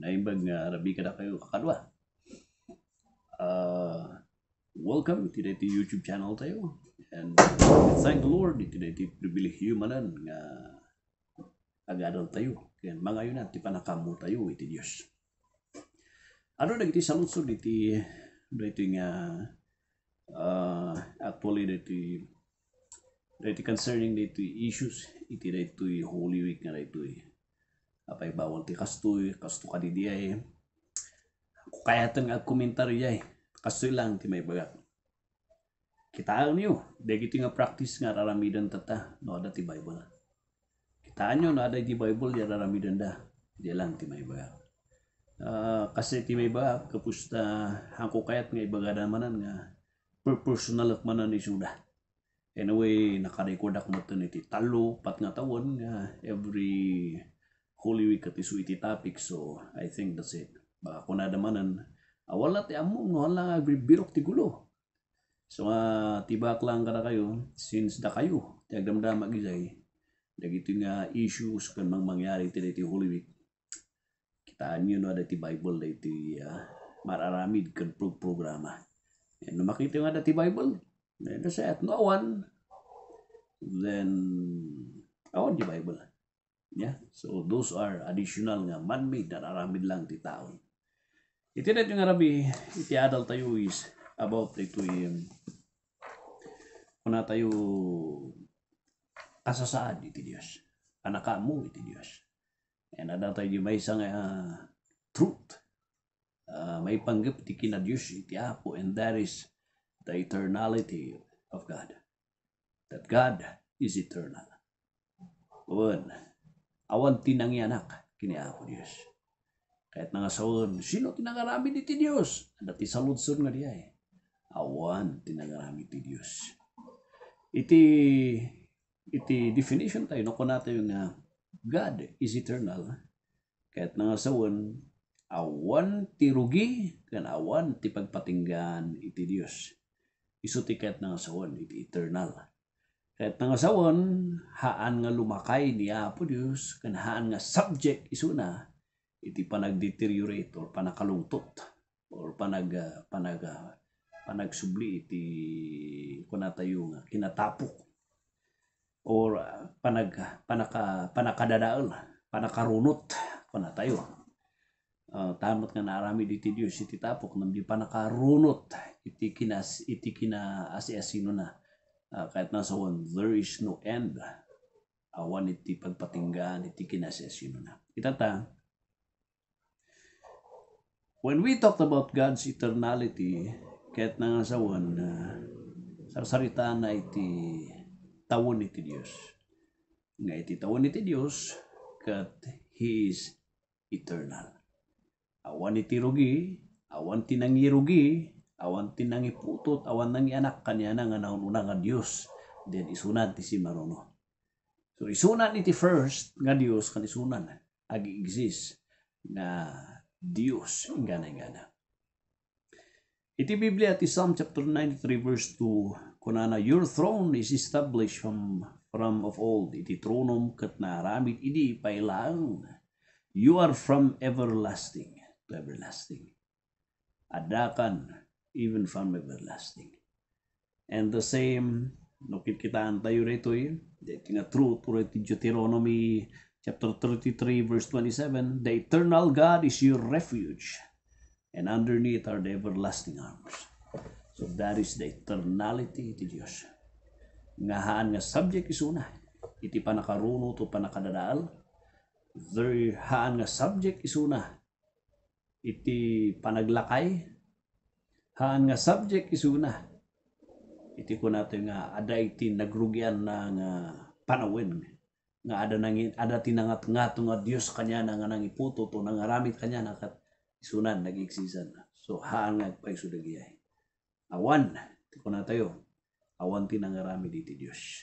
naibag nga arabi ka na kayo kakalwa. Uh, welcome to the YouTube channel tayo. And uh, thank the Lord, ito na iti pribilihyo nga agadal tayo. Kaya mga yun na, ti tayo iti Diyos. Ano na iti salunsod iti ito nga uh, actually dito dito concerning dito issues iti dito Holy Week nga dito eh apay bawal ti kastoy kasto kadidiya eh kukayatan nga komentaryo ay kastoy lang ti may bagat kitaan niyo dagiti nga practice nga raramidan tata no ada ti Bible kitaan niyo no ada ti Bible ya raramidan da di lang ti may bagat uh, kasi ti may bagat kapusta hangko kayat nga ibagada manan nga per personal at manan ni suda anyway nakarecord ako mo ito ni talo pat nga tawon nga every Holy Week at isu iti topic. So, I think that's it. Baka ko na damanan. Awala ah, ti amo, no lang agribirok ti gulo. So, uh, tibak lang ka na kayo, since da kayo, ti agdamdama gizay, dagiti nga issues kung mang mangyari ti ti Holy Week. Kitaan nyo no, dati Bible, dati uh, ah, mararamid kan pro programa. And makita nga dati Bible, na sa etnoawan, then, awan di Bible. Yeah? So those are additional nga man-made na naramin lang ti taon. Itinat yung arabi, itiadal tayo is about ito yung kuna tayo kasasaad iti Diyos. Anaka mo iti Diyos. And ada tayo di may isang uh, truth. Uh, may panggap ti kina Diyos iti Apo and that is the eternality of God. That God is eternal. One awan tinangi anak kini ako Dios kahit nga sawon sino tinagarami di ti Dios dati ti ludson nga diya eh. awan tinagarami ti Dios iti iti definition tayo no natin yung nga ah, God is eternal kahit nga sawon awan ti rugi kan awan ti pagpatinggan iti Dios iso ti kahit nga sawon iti eternal kahit nga sawan, haan nga lumakay ni Apo Dios, kan haan nga subject isuna, iti panagdeteriorate or panakalungtot or panag ah, panag ah, panagsubli iti kunatayo nga kinatapok or ah, panag panaka panakadadaol panakarunot kunatayo uh, tamat nga naarami diti Dios iti tapok nang di panakarunot iti kinas iti kina asiasino na Uh, kahit nasa one, there is no end. Awan ah, iti pagpatinggan, iti kinases, yun na. Itata, when we talked about God's eternality, kahit na nga sa one, uh, sarsarita na iti tawon iti Dios. Nga iti tawon iti Dios, kat He is eternal. Awan ah, iti rugi, awan tinangirugi, awan tinang iputot awan nang ianak kanya na nga naununa nga Dios then isunad ti si maruno so isunan iti first nga Dios kan isunan agi exist na Dios ingana ingana Iti Biblia ti Psalm chapter 93 verse 2 kunana your throne is established from from of old iti tronom ket naaramid idi pailang. you are from everlasting to everlasting adakan even from everlasting. And the same, nakikitaan tayo rito eh, na truth or Deuteronomy chapter 33 verse 27, The eternal God is your refuge, and underneath are the everlasting arms. So that is the eternality ti Diyos. Nga haan nga subject is una, iti panakaruno to panakadadaal, there haan nga subject is una, iti panaglakay, Haan nga subject isuna. Iti ko nato nga ada iti nagrugyan na nga panawin. Nga ada, nang, ada tinangat nga nga Dios kanya na nga nang iputo to aramit kanya na kat isunan nagiksisan. So haan nga paisudagiyay. Awan. Iti ko tayo. Awan tinangarami diti Diyos.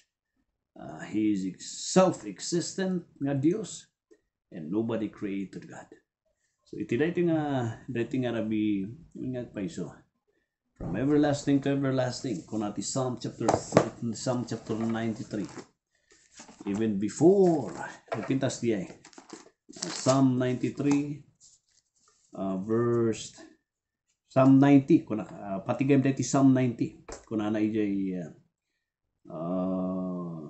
Uh, he is self-existent nga Dios and nobody created God. So iti dito nga dating nga rabi nga paiso from everlasting to everlasting. Konati Psalm chapter, Psalm chapter 93. Even before, nagkintas eh. Psalm 93, uh, verse, Psalm 90, kuna, uh, patigam dati Psalm 90, kuna na uh, uh,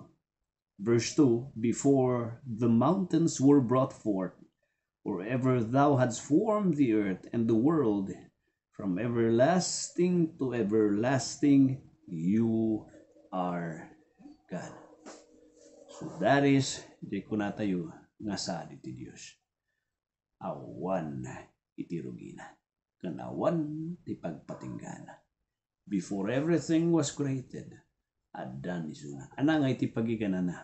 verse 2, before the mountains were brought forth, or ever thou hadst formed the earth and the world, From everlasting to everlasting, you are God. So that is, di ko nga sa ngasaad iti Diyos. Awan iti rugina. Kanawan ti pagpatinggana. Before everything was created, adan ni Suna. Ana nga iti pagigana na.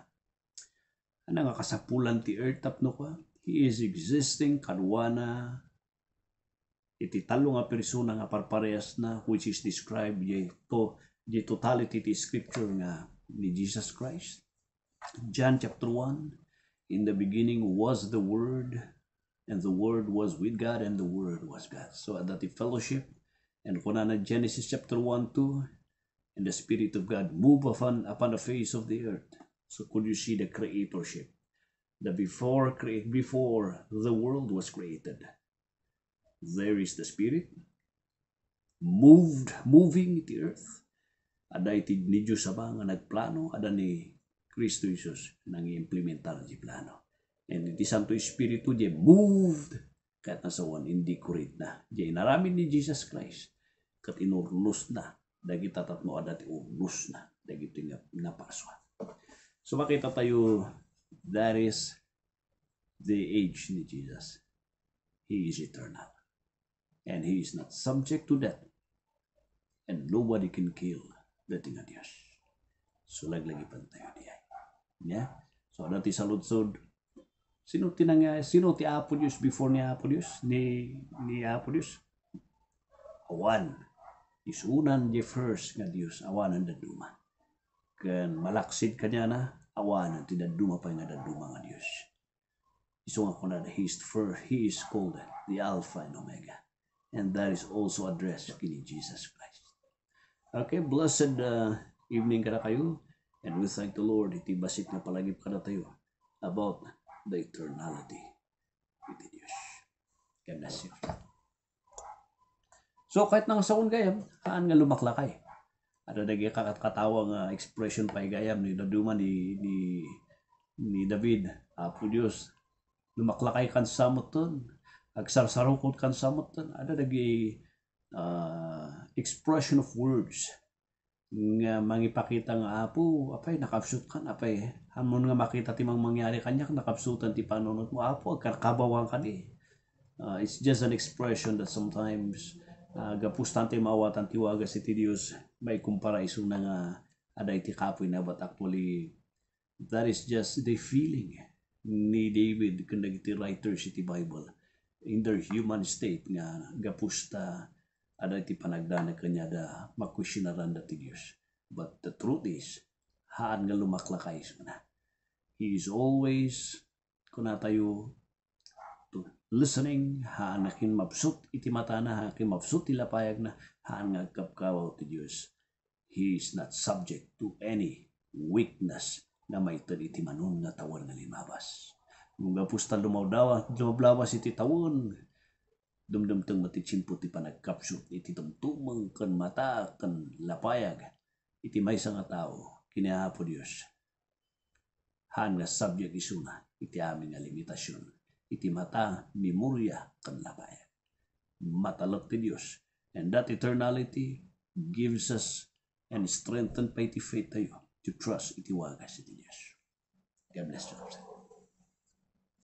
Ana nga kasapulan ti earth tapno ka. He is existing kadwana iti talo nga persona nga parparehas na which is described ye to the totality ti scripture nga ni Jesus Christ. John chapter 1, in the beginning was the Word, and the Word was with God, and the Word was God. So at that fellowship, and kunana Genesis chapter 1, 2, and the Spirit of God move upon, upon the face of the earth. So could you see the creatorship? The before, create before the world was created There is the Spirit. Moved, moving the earth. Ada iti ni Diyos aba nga nagplano. Ada ni Kristo Jesus nang implementar di plano. And iti Santo Espiritu di moved kahit nasa one indicurate na. Di naramin ni Jesus Christ kat inurnos na. Dagi tatatno ada ti urnos na. Dagi ito napaswa. So makita tayo that is the age ni Jesus. He is eternal and he is not subject to death. And nobody can kill the dating ng Diyos. Sulaglagi tayo diya. Yeah? So, dati ano sa lutsod, sino tinanga, sino ti Apo Diyos before ni Apo Diyos? Ni, ni Apo Diyos? Awan. Isunan di first nga Diyos, awanan daduma. Kan malaksid kanya na, awanan, tinaduma pa nga daduma nga Diyos. Isunga ko na, he is, first, he is called the Alpha and Omega and that is also addressed kini Jesus Christ. Okay, blessed uh, evening kada kayo and we thank the Lord iti basit nga palagip kada tayo about the eternality with Dios. God bless you. So kahit nang saon gayam, haan nga lumaklakay. Ada ano dagi kakatawa nga uh, expression pa gayam ni daduma ni ni ni David, Apo Dios, lumaklakay kan samot ton, agsarsaraw ko kan samot ada lagi uh, expression of words nga mangipakita nga apo apay nakapsut kan apay hamon nga makita ti mang mangyari kanya nakapsutan ti panunot mo apo agkakabawang kani uh, ah, it's just an expression that sometimes uh, ah, gapustante mawatan ti waga si ti Dios may kumpara iso na nga ada iti kapoy na but actually that is just the feeling ni David kung iti writer si ti Bible in their human state nga gapusta ada ti panagdana kanya da makushinaran da ti Diyos. But the truth is, haan nga lumaklakay na. He is always, kuna tayo, listening, haan nga kinmapsut iti mata na, haan kinmapsut iti lapayag na, haan nga kapkawaw ti Diyos. He is not subject to any weakness na may tali ti manun nga tawar nga limabas. Mungapustan lumawdawa, lumablawa si titawon. Dumdumtang matitsin puti pa nagkapsut, iti tumtumang kan mata kan lapayag. Iti may nga tao, kinahapo Diyos. Han nga sabyag isuna, iti amin nga limitasyon. Iti mata, memorya kan lapayag. Matalak ti Diyos. And that eternality gives us and strengthened by iti faith tayo to trust iti wagas iti Diyos. God bless you.